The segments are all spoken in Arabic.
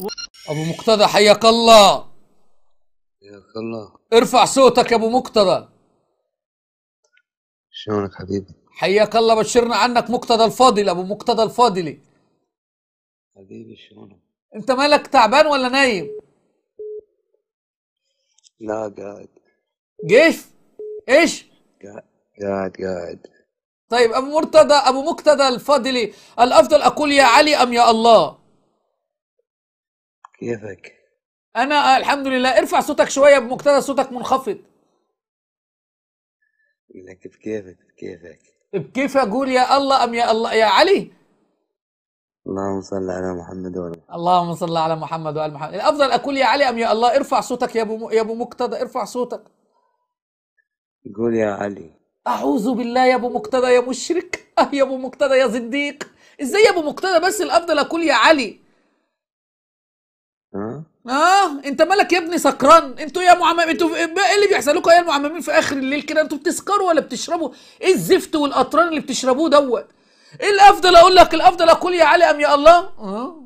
و... ابو مقتدى حياك الله حياك الله ارفع صوتك يا ابو مقتدى شلونك حبيبي حياك الله بشرنا عنك مقتدى الفاضل ابو مقتدى الفاضلي حبيبي شلونك انت مالك تعبان ولا نايم لا قاعد جيش ايش قاعد قاعد طيب ابو مرتضى ابو مقتدى الفاضلي الافضل اقول يا علي ام يا الله كيفك انا الحمد لله ارفع صوتك شويه بمقتضى صوتك منخفض لك بكيفك بكيفك بكيف اقول يا الله ام يا الله يا علي اللهم صل على محمد وعلى اللهم صل على محمد وعلى محمد الافضل اقول يا علي ام يا الله ارفع صوتك يا ابو يا ابو مقتدى، ارفع صوتك قول يا علي اعوذ بالله يا ابو مقتدى يا مشرك اه يا ابو مقتدى يا زنديق ازاي يا ابو مقتدى بس الافضل اقول يا علي اه انت مالك يا ابني سكران انتوا يا معمم انتوا ايه اللي بيحصل لكم يا المعممين في اخر الليل كده انتوا بتسكروا ولا بتشربوا ايه الزفت والقطران اللي بتشربوه دوت ايه الافضل اقول لك الافضل اقول يا علي ام يا الله اه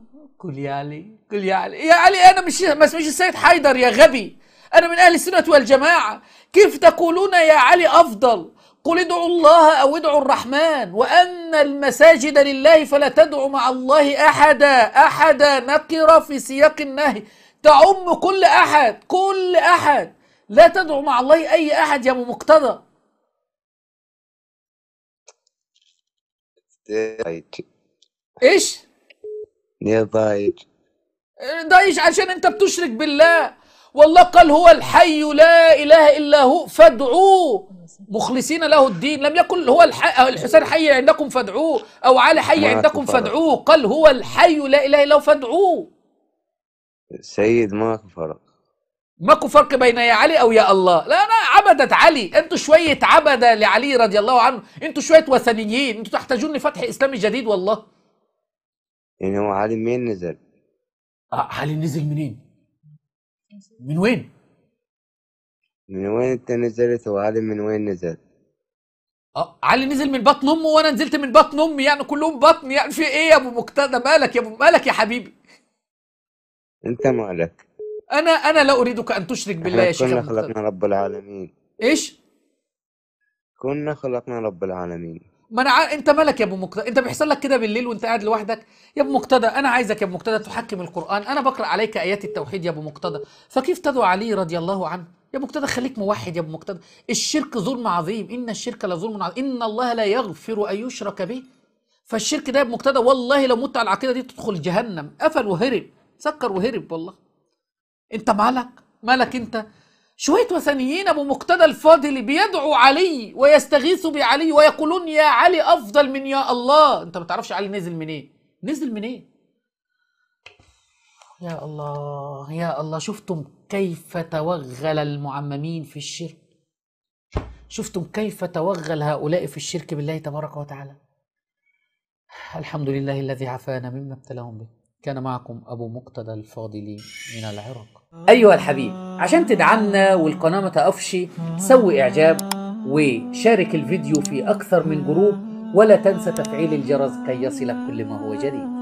قل يا علي قل يا علي يا علي انا مش ما اسميش السيد حيدر يا غبي انا من اهل السنه والجماعه كيف تقولون يا علي افضل قل ادعوا الله او ادعوا الرحمن وان المساجد لله فلا تدعوا مع الله احدا احدا نكره في سياق النهي تعم كل احد كل احد لا تدعو مع الله اي احد يا ابو مقتدى ايش يا ضايج ضايج عشان انت بتشرك بالله والله قال هو الحي لا اله الا هو فادعوه مخلصين له الدين لم يقل هو الحي الحسين حي عندكم فادعوه او علي حي عندكم فادعوه قال هو الحي لا اله الا هو فادعوه سيد ماكو فرق ماكو فرق بين يا علي او يا الله لا انا عبدت علي انتوا شويه عبده لعلي رضي الله عنه انتوا شويه وثنيين انتوا تحتاجون لفتح اسلامي جديد والله يعني هو علي مين نزل آه علي نزل منين من وين من وين انت نزلت وعلي من وين نزل اه علي نزل من بطن امه وانا نزلت من بطن امي يعني كلهم بطن يعني في ايه يا ابو مقتدى مالك يا ابو مالك يا حبيبي انت مالك انا انا لا اريدك ان تشرك بالله يا شيخ كنا خلقنا رب العالمين ايش كنا خلقنا رب العالمين ما انا ع... انت مالك يا ابو مقتدى انت بيحصل لك كده بالليل وانت قاعد لوحدك يا ابو مقتدى انا عايزك يا ابو مقتدى تحكم القران انا بقرا عليك ايات التوحيد يا ابو مقتدى فكيف تدعو علي رضي الله عنه يا ابو مقتدى خليك موحد يا ابو مقتدى الشرك ظلم عظيم ان الشرك لظلم عظيم ان الله لا يغفر ان يشرك به فالشرك ده يا ابو مقتدى والله لو مت على العقيده دي تدخل جهنم قفل وهرب سكر وهرب والله انت مالك مالك انت شوية وثنيين أبو مقتدى الفاضل بيدعو علي ويستغيث بعلي ويقولون يا علي أفضل من يا الله أنت ما تعرفش علي نزل منين إيه؟ نزل منين إيه؟ يا الله يا الله شفتم كيف توغل المعممين في الشرك شفتم كيف توغل هؤلاء في الشرك بالله تبارك وتعالى الحمد لله الذي عافانا مما ابتلاهم به كان معكم أبو مقتدى الفاضلي من العراق أيها الحبيب عشان تدعمنا والقناة ما تقفش سوي إعجاب وشارك الفيديو في أكثر من جروب ولا تنسى تفعيل الجرس كي يصلك كل ما هو جديد